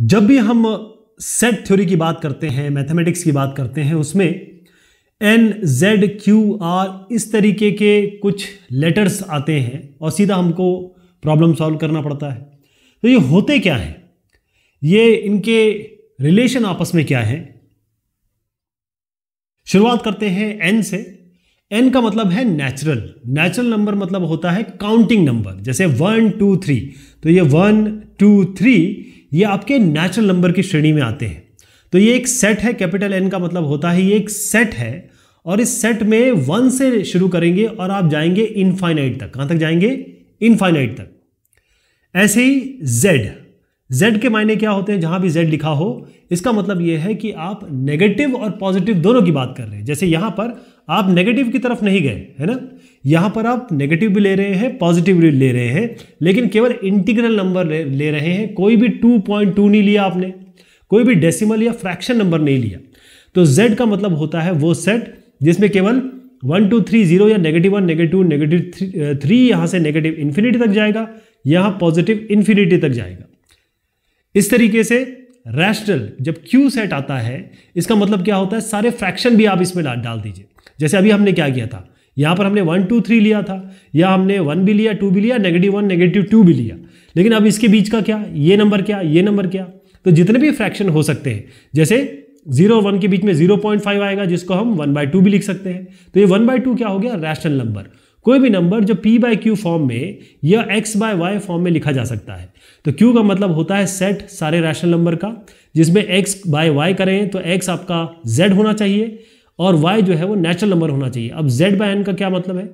जब भी हम सेट थ्योरी की बात करते हैं मैथमेटिक्स की बात करते हैं उसमें एन जेड क्यू आर इस तरीके के कुछ लेटर्स आते हैं और सीधा हमको प्रॉब्लम सॉल्व करना पड़ता है तो ये होते क्या हैं ये इनके रिलेशन आपस में क्या है शुरुआत करते हैं एन से एन का मतलब है नेचुरल नेचुरल नंबर मतलब होता है काउंटिंग नंबर जैसे वन टू थ्री तो ये वन टू थ्री ये आपके नेचुरल नंबर की श्रेणी में आते हैं तो ये एक सेट है कैपिटल एन का मतलब होता है ये एक सेट है और इस सेट में वन से शुरू करेंगे और आप जाएंगे इनफाइनाइट तक कहां तक जाएंगे इनफाइनाइट तक ऐसे ही जेड z के मायने क्या होते हैं जहां भी z लिखा हो इसका मतलब यह है कि आप नेगेटिव और पॉजिटिव दोनों की बात कर रहे हैं जैसे यहां पर आप नेगेटिव की तरफ नहीं गए है ना यहां पर आप नेगेटिव भी ले रहे हैं पॉजिटिव भी ले रहे हैं लेकिन केवल इंटीग्रल नंबर ले, रहे हैं कोई भी 2.2 नहीं लिया आपने कोई भी डेसिमल या फ्रैक्शन नंबर नहीं लिया तो z का मतलब होता है वो सेट जिसमें केवल वन टू थ्री जीरो या negative one negative two negative three यहाँ से नेगेटिव इन्फिनिटी तक जाएगा यहां पॉजिटिव इन्फिनिटी तक जाएगा इस तरीके से रैशनल जब क्यू सेट आता है इसका मतलब क्या होता है सारे फ्रैक्शन भी आप इसमें डाल दीजिए जैसे अभी हमने क्या किया था यहाँ पर हमने वन टू थ्री लिया था या हमने वन भी लिया टू भी लिया नेगेटिव वन नेगेटिव टू भी लिया लेकिन अब इसके बीच का क्या ये नंबर क्या ये नंबर क्या तो जितने भी फ्रैक्शन हो सकते हैं जैसे जीरो वन के बीच में जीरो पॉइंट फाइव आएगा जिसको हम वन बाय टू भी लिख सकते हैं तो ये वन बाय टू क्या हो गया रैशनल नंबर कोई भी नंबर जो पी बाय क्यू फॉर्म में या एक्स बाय वाई फॉर्म में लिखा जा सकता है तो क्यू का मतलब होता है सेट सारे रैशनल नंबर का जिसमें एक्स बाय वाई करें तो एक्स आपका जेड होना चाहिए और वाई जो है वो नेचुरल नंबर होना चाहिए अब जेड बाय एन का क्या मतलब है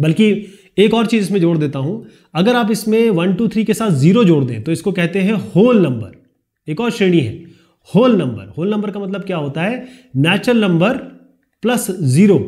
बल्कि एक और चीज़ इसमें जोड़ देता हूं अगर आप इसमें वन टू थ्री के साथ जीरो जोड़ दें तो इसको कहते हैं होल नंबर एक और श्रेणी है होल नंबर होल नंबर का मतलब क्या होता है नेचुरल नंबर प्लस जीरो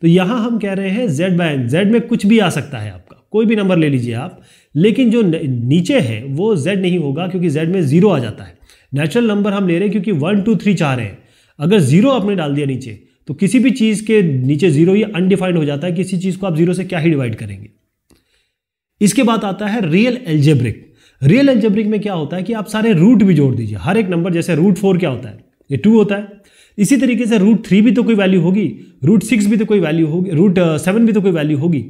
तो यहां हम कह रहे हैं जेड बाय एन जेड में कुछ भी आ सकता है आपका कोई भी नंबर ले लीजिए आप लेकिन जो नीचे है वो जेड नहीं होगा क्योंकि जेड में ज़ीरो आ जाता है नेचुरल नंबर हम ले रहे हैं क्योंकि वन टू थ्री चार हैं अगर ज़ीरो आपने डाल दिया नीचे तो किसी भी चीज़ के नीचे ज़ीरो ही अनडिफाइंड हो जाता है किसी चीज़ को आप ज़ीरो से क्या ही डिवाइड करेंगे इसके बाद आता है रियल एल्जेब्रिक रियल एल्जेब्रिक में क्या होता है कि आप सारे रूट भी जोड़ दीजिए हर एक नंबर जैसे रूट फोर क्या होता है ये टू होता है इसी तरीके से रूट थ्री भी तो कोई वैल्यू होगी रूट सिक्स भी तो कोई वैल्यू होगी रूट सेवन uh, भी तो कोई वैल्यू होगी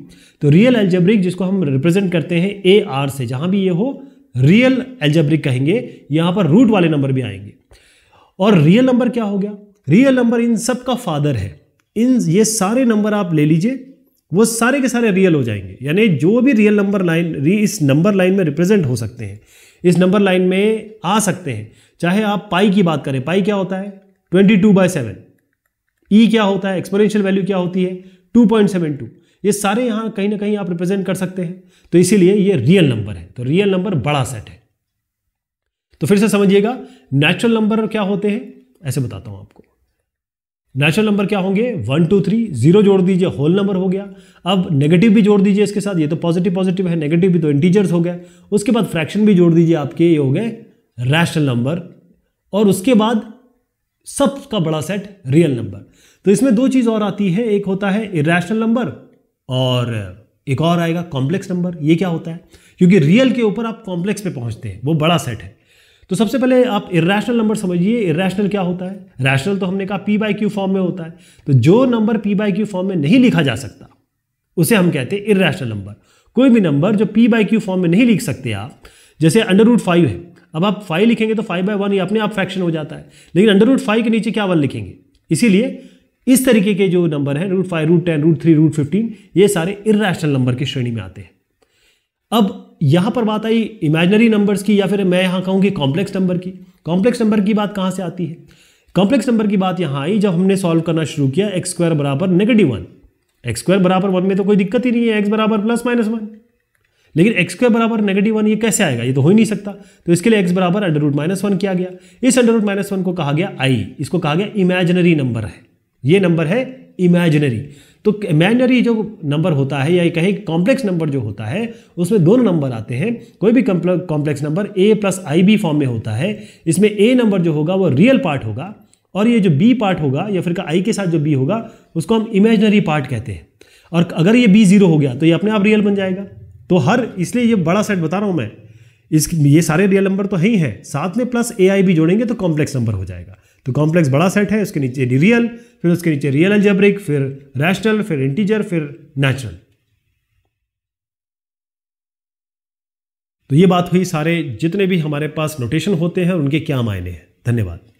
तो रियल एल्जेब्रिक जिसको हम रिप्रेजेंट करते हैं ए आर से जहां भी ये हो रियल एल्जेब्रिक कहेंगे यहां पर रूट वाले नंबर भी आएंगे और रियल नंबर क्या हो गया रियल नंबर इन सब का फादर है इन ये सारे नंबर आप ले लीजिए वो सारे के सारे रियल हो जाएंगे यानी जो भी रियल नंबर लाइन री इस नंबर लाइन में रिप्रेजेंट हो सकते हैं इस नंबर लाइन में आ सकते हैं चाहे आप पाई की बात करें पाई क्या होता है twenty two by seven e e क्या होता है एक्सपोनेंशियल वैल्यू क्या होती है टू पॉइंट सेवन टू ये सारे यहां कहीं ना कहीं आप रिप्रेजेंट कर सकते हैं तो इसीलिए ये रियल नंबर है तो रियल नंबर बड़ा सेट है तो फिर से समझिएगा नेचुरल नंबर क्या होते हैं ऐसे बताता हूं आपको नेचुरल नंबर क्या होंगे वन टू थ्री जीरो जोड़ दीजिए होल नंबर हो गया अब नेगेटिव भी जोड़ दीजिए इसके साथ ये तो पॉजिटिव पॉजिटिव है नेगेटिव भी तो इंटीजर्स हो गया उसके बाद फ्रैक्शन भी जोड़ दीजिए आपके ये हो गए रैशनल नंबर और उसके बाद सबका बड़ा सेट रियल नंबर तो इसमें दो चीज़ और आती है एक होता है इरेशनल नंबर और एक और आएगा कॉम्प्लेक्स नंबर ये क्या होता है क्योंकि रियल के ऊपर आप कॉम्प्लेक्स पे पहुंचते हैं वो बड़ा सेट है तो सबसे पहले आप इरेशनल नंबर समझिए इरेशनल क्या होता है रैशनल तो हमने कहा पी बाई क्यू फॉर्म में होता है तो जो number P by Q form में नहीं लिखा जा सकता उसे हम कहते हैं इरेशनल नंबर कोई भी नंबर जो पी बाई क्यू फॉर्म में नहीं लिख सकते आप जैसे अंडर रूट फाइव है अब आप फाइव लिखेंगे तो फाइव बाई वन ये अपने आप फ्रैक्शन हो जाता है लेकिन अंडर रूट फाइव के नीचे क्या वन लिखेंगे इसीलिए इस तरीके के जो नंबर हैं root five root ten root three root fifteen ये सारे इरेशनल नंबर की श्रेणी में आते हैं अब यहां पर बात आई इमेजनरी नंबर्स की या फिर मैं यहां कहूंगी कॉम्प्लेक्स नंबर की कॉम्प्लेक्स नंबर की बात कहां से आती है कॉम्प्लेक्स नंबर की बात यहां आई जब हमने सॉल्व करना शुरू किया एक्स स्क्वायर बराबर नेगेटिव वन एक्स स्क्वायर बराबर वन में तो कोई दिक्कत ही नहीं है एक्स बराबर प्लस माइनस वन लेकिन एक्स के बराबर नेगेटिव वन ये कैसे आएगा ये तो हो ही नहीं सकता तो इसके लिए एक्स बराबर अंडर रूट माइनस वन किया गया इस अंडर रूट माइनस वन को कहा गया आई इसको कहा गया इमेजनरी नंबर है ये नंबर है इमेजनरी तो इमेजनरी जो नंबर होता है या कहीं कॉम्प्लेक्स नंबर जो होता है उसमें दोनों नंबर आते हैं कोई भी complex number a plus i b form में होता है इसमें ए नंबर जो होगा वो रियल पार्ट होगा और ये जो बी पार्ट होगा या फिर का आई के साथ जो बी होगा उसको हम इमेजनरी पार्ट कहते हैं और अगर ये बी जीरो हो गया तो ये अपने आप रियल बन जाएगा तो हर इसलिए ये बड़ा सेट बता रहा हूँ मैं इस ये सारे रियल नंबर तो ही हैं साथ में प्लस ए भी जोड़ेंगे तो कॉम्प्लेक्स नंबर हो जाएगा तो कॉम्प्लेक्स बड़ा सेट है उसके नीचे रियल फिर उसके नीचे रियल एल्जेब्रिक फिर रैशनल फिर इंटीजर फिर नेचुरल तो ये बात हुई सारे जितने भी हमारे पास नोटेशन होते हैं उनके क्या मायने हैं धन्यवाद